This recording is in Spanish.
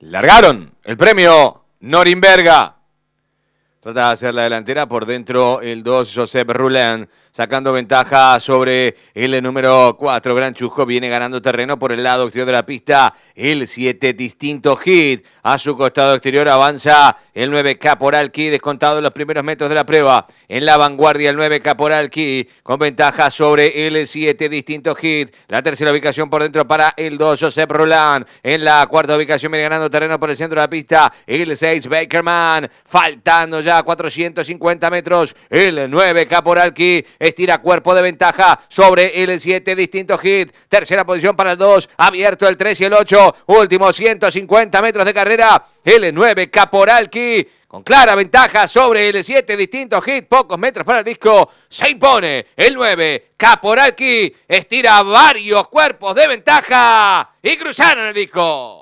largaron el premio Norimberga. Trata de hacer la delantera por dentro el 2, Josep Rulán. sacando ventaja sobre el número 4, Gran Chusco. Viene ganando terreno por el lado exterior de la pista. El 7, distinto hit. A su costado exterior avanza el 9, Key descontado en los primeros metros de la prueba. En la vanguardia el 9, Key con ventaja sobre el 7, distinto hit. La tercera ubicación por dentro para el 2, Josep Rulán. En la cuarta ubicación viene ganando terreno por el centro de la pista. El 6, Bakerman, faltando ya 450 metros. El 9, Caporalki estira cuerpo de ventaja sobre el 7, distinto hit. Tercera posición para el 2, abierto el 3 y el 8. Últimos 150 metros de carrera. El 9, Caporalki con clara ventaja sobre el 7, distinto hit, pocos metros para el disco, se impone el 9, Caporalki. estira varios cuerpos de ventaja y cruzaron el disco.